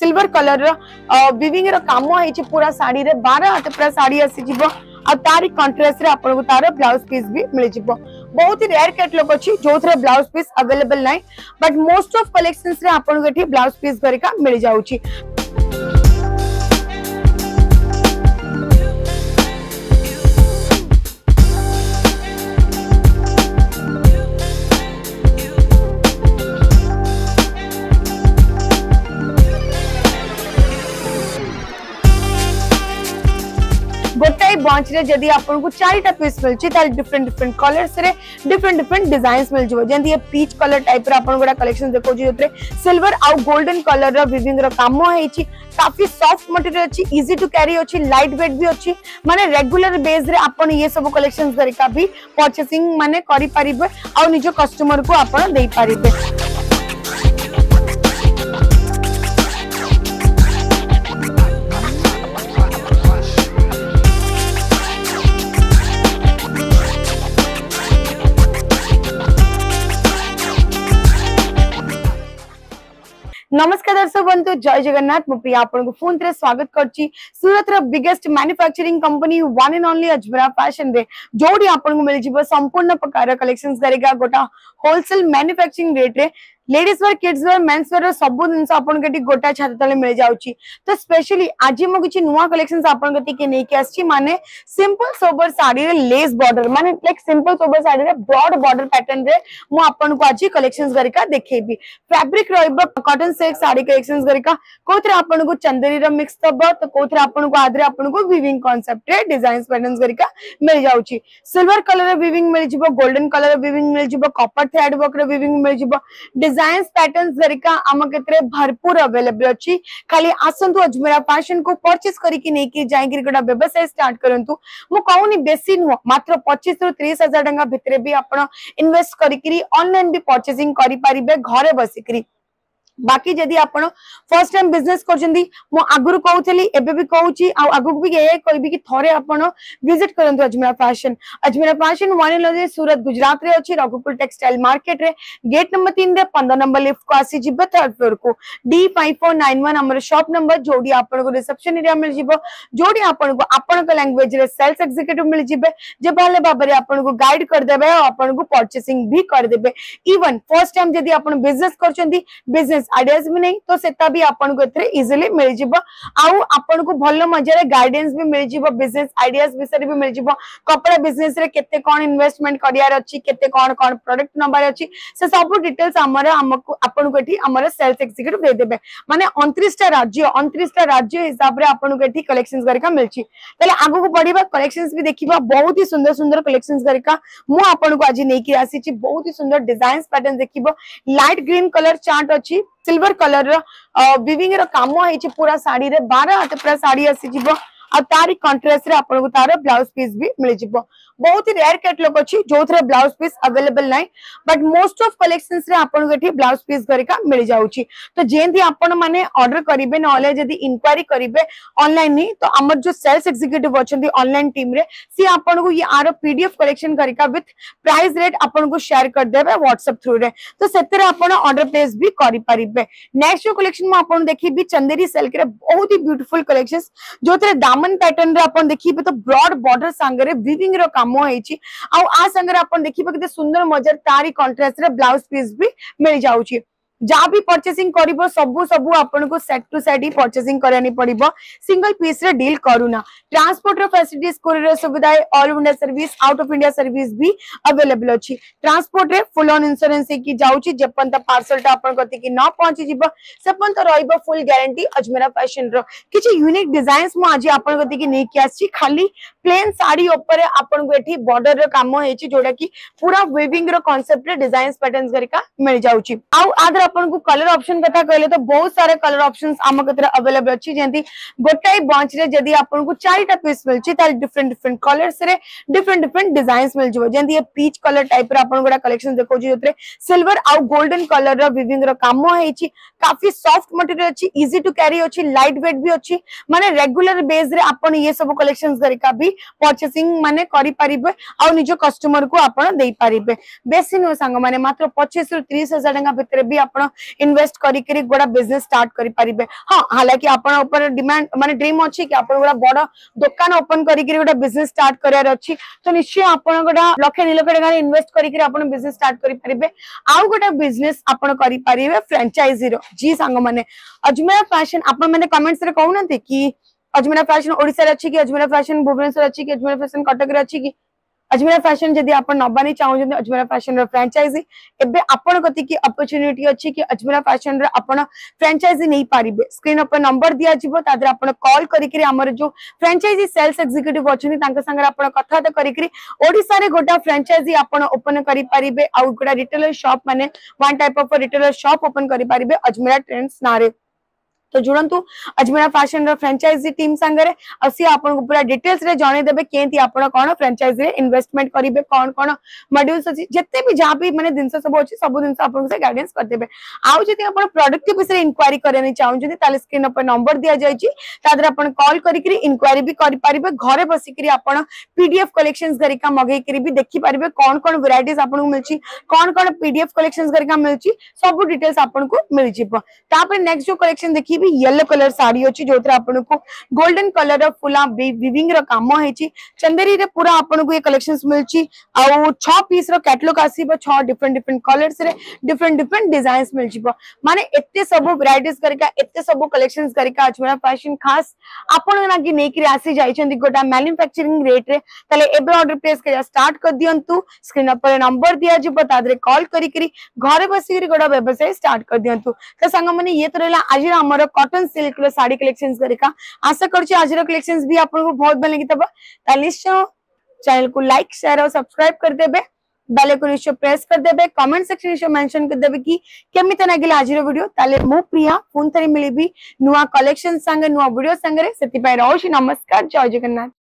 silver colour weaving राम पूरा शाढ़ी बार हाथ पूरा शाढ़ी आसीज तार कंट्रास्ट ब्लाउज पीस भी मिल बहुत ही रेयर कैटलग अच्छी जो थे ब्लाउज पीस अवेलेबल ना but most of collection blouse piece घरिका मिल जाऊँगी ब्रांच रे जदी आपन पीस मिलची त डिफरेंट डिफरेंट कलर्स रे डिफरेंट डिफरेंट डिजाइंस मिल जाए जें ये पीच कलर टाइप रे आपन कलेक्शन देखो जे सिल्वर आउ गोल्डन कलर रो विभिन्न होती काम काफी सॉफ्ट मटेरियल छी इजी टू कैरी होछी लाइट वेट भी अच्छी माने रेगुलर बेस रे आपन ये सब कलेक्शंस तरीका भी परचेसिंग माने करी परिबे आउ निजो कस्टमर को आपन देई परिबे नमस्कार दर्शक बंधु जय जगन्नाथ मो प्रिया आपन को फोन रे स्वागत करची सूरत रा biggest manufacturing company one and only Ajmera Fashion रे जोडी आपन को मिल जीव संपूर्ण प्रकार कलेक्शंस करेगा गोटा होलसेल मैन्युफैक्चरिंग रेट रे ladies wear kids wear men's wear सब जिन आपको गोटा छात तले मिल जाऊँच तो स्पेशली आज मुझे नुआ कलेक्शन आपकी मानते simple sober sari lace border मानते like simple sober sari broad border pattern मुझे आज कलेक्शन करा देखेबी फैब्रिक रटन सिल्क शाढ़ी कलेक्शन करा कौन आपको चंदेरी रिक्स दब तो कौन आपको आदि आपको विविंग कनसेप्ट डिजाइन पैटर्न करा मिल जाऊँच सिल्वर कलर विविंग मिल जाव गोल्डन कलर विविंग मिल जाव कपर थ्रेड वर्क विविंग मिल जाव डिजाइन पैटर्न जरिका आम क्षेत्र भरपूर अवेलेबल अच्छी खाली आसतु अजमेरा फैशन को परचेज करके नहीं जाकि गोटा व्यवसाय स्टार्ट करूँ मुझे बेसी नुह मात्र पचीस रु तीस हजार टाइम भितर भी आप इनभेस्ट करके भी परचेजिंग करेंगे घरे बसिकी बाकी जदि आप फर्स्ट टाइम बिजनेस कर आगुरी कहली भी कहि आगुक भी यही कह भी थे आपजिट कर Ajmera Fashion Ajmera Fashion one and Surat Gujarat में अच्छी रघुपुर टेक्सटाइल मार्केट रे गेट नंबर तीन पंद्रह नंबर लिफ्ट को आसी थर्ड फ्लोर को D five four nine one आम सप नंबर जो आपको रिसेपन एरिया मिल जाव जो आपको आपंगुएज सेल्स एक्जिक्यूट मिल जाए जो भले भाव में आपको गाइड करदे आपको परचेसींग भी करदे इवन फर्स्ट टाइम जब आप बिजनेस कर आडियास भी नहीं तो सेटा भी आपको एथरे इजिली मिल जिवो आपन को भलो मजा रे गाइडेंस भी मिल जिवो बिजनेस आइडियाज विषय भी मिल जिवो कपड़ा बिजनेस रे केते कोन इन्वेस्टमेंट करियार अछि केते कोन कोन प्रोडक्ट नंबर अछि से सब डिटेल्स हमर हमको आपनको एठी हमर सेल्स एग्जीक्यूटिव दे देबे माने 29 टा राज्य 29 टा राज्य हिसाब रे आपनको एठी कलेक्शंस करिका मिलछि तले आगु को बढ़िबा कलेक्शंस भी देखिबा बहुत ही सुंदर सुंदर कलेक्शंस करिका मु आपनको आज नेकी आसी छी बहुत ही सुंदर डिजाइंस पैटर्न देखिबो लाइट ग्रीन कलर चार्ट अछि सिल्वर कलर रिविंग राम पूरा शाढ़ी बार हाथ पूरा शाढ़ी आसीज आ तार कंट्रास्ट ब्लाउज पीस भी मिल जाए बहुत ही रेयर कैटलग अच्छी जो थे ब्लाउज पीस अवेलेबल ना बट मोस्ट अफ कलेक्शन आपठ ब्लाउज पीस घरिका मिल जाऊँच तो जेमती आपर करेंगे ना जी इनक्वारी करेंगे अनलाइन तो आम जो सेल्स एक्जिक्यूट अच्छा अनलाइन टीम सी आपको ये आर पीडफ कलेक्शन करा विथ प्राइस रेट आपको सेयार करदे व्हाट्सअप थ्रु रे तो से अर्डर प्लेस भी करें नेक्स्ट जो कलेक्शन मुझे देखी चंदेरी सिल्क बहुत ही ब्यूटीफुल कलेक्शन जो थे दामन पैटर्न आप देखिए तो ब्रड बर्डर सांगे विविंग र कम आ संगे आप देखिए सुंदर मजार तारी कंट्रास्ट ब्लाउज पीस भी मिल जाऊँगी जहाँ भी परचेसिंग कर सब सब आपको सेट टू सेट ही परचेसिंग करानी पड़ो सिंगल पीस रे डील करूना ट्रांसपोर्ट फैसिलिट कोरियर सुविधा all India service out of India service भी अवेलेबल अच्छी ट्रांसपोर्ट रे फुल अन् इनसुरांस जेपर्यंत पार्सल टा आपकी न पहुंची से पर्यंत फुल ग्यारंटी अजमेरा फैशन रिच्छी यूनिक डिजाइन मुझे आपकी नहीं आसी खाली प्लेन शाढ़ी आपको बॉर्डर रम हो जोटा कि पूरा वेविंग रनसेप्ट डिजाइन पैटर्न मिल जाऊँ आदर को कलर ऑप्शन कथा कहले तो बहुत सारे कलर ऑप्शंस आम कतरे अवेलेबल अछि जेंति गोटाय बंच रे जदि आपन को चारटा पीस मिलछि त डिफरेंट डिफरेंट कलर्स रे डिफरेंट डिफरेंट मिल जइबो जेंति पीच कलर टाइप रे कलेक्शन देखौ छि सिल्वर आउ गोल्डन कलर रो विविंग रो काम होइ काफी सॉफ्ट मटेरियल अछि इजी टू कैरी अछि लाइट वेट भी अच्छी मानते रेगुलर बेस रे ये सब कलेक्शन गरिका भी परचेसिंग माने करि परिबे कस्टमर को बेसी नो संग माने मात्र 25 रु 30000 टका भितरे भी इनवेस्ट करी बिजनेस स्टार्ट करी परिबे हालांकि आपन ऊपर ड्रीम अछि कि बड़ दुकान ओपन करी गोड़ा बिजनेस स्टार्ट करियार अछि तो निश्चय स्टार्ट करी आउ गोड़ा बिजनेस आपन करी जी संग माने अजमेर फैशन आपन माने कमेंट्स रे कि अजमेर फैशन ओडिसा रे अजमेर फैशन भुवनेश्वर अछि अजमेर फैशन कटक रे अजमेरा फैशन जदि आप नबानी चाहते अजमेरा फैशन फ्रांचाइजी एवं आपण कति अपरच्युनिटी अच्छी कि अजमेरा फैशन आपड़ नहीं पारे स्क्रीन उपर नंबर दिजाव तादर आप कल कर जो फ्रांचाइजी सेल्स एक्जिक्यूटिव अच्छा सागर आप कथबार्ता कर गोटा फ्रांचाइजी आप ओपन करेंगे आउ गोटा रिटेलर सप मैंने one type of retailer shop open करेंगे अजमेरा ट्रेंड्स ना तो जुड़ू अजमेरा फैशन रेचाइजी टीम सागर आसी डिटेल्स जनईदे के कौन फ्रांचाइज करेंगे कौन कौन मड्यूल्स अच्छी जिते भी जहाँ भी मैंने जिन सब अच्छे सब जिन से गाइडेन्स करदे आउ आप प्रडक्ट विषय इनक्वारी करें चाहते स्क्रीन पर नंबर दि जाए कल करवारी भी करेंगे घर बसिक पीडीएफ कलेक्शन घरिका मगे भी देखी पारे कौन कौन भेर मिली कौन कौन पीडीएफ कलेक्शन घरिका मिली सब डिटेल्स आपको मिल जाए नेक्स्ट जो कलेक्शन देखिए भी येलो कलर साड़ी अच्छी जो थे गोल्डन कलर फुला विविंग राम हो चंदेरी पूरा आपन कलेक्शन मिलची आउ छ पीस रो कैटलॉग आसीब छ डिफरेंट डिफरेंट कलर्स रे डिफरेंट डिफरेंट डिजाइंस मिलची माने सब वैरायटीज करिका सब कलेक्शंस करिका फैशन खास आपन गोटा मैन्युफैक्चरिंग रेट रे तले एबे ऑर्डर प्लेस कर स्टार्ट कर दियंतु स्क्रीन पर नंबर दिया जे बता दे कॉल करिकरी घरे बसी गोटा व्यवसाय स्टार्ट कर दियंतु त संग माने ये तो रहला आज हमर कॉटन सिल्क रो साड़ी कलेक्शन करिका आशा करुच्छे आज कलेक्शन भी आपको बहुत भल लगी निश्चय चैनल को लाइक शेयर और सब्सक्राइब करदे बेल को निश्चय प्रेस करदे कमेंट सेक्शन निश्चय मेंशन करदे कि केमित लगे आज भिडियो ताले मो प्रिया पुणी थे मिली नुआ कलेक्शन सांगे नुआ भिडियो सांगे से नमस्कार जय जगन्नाथ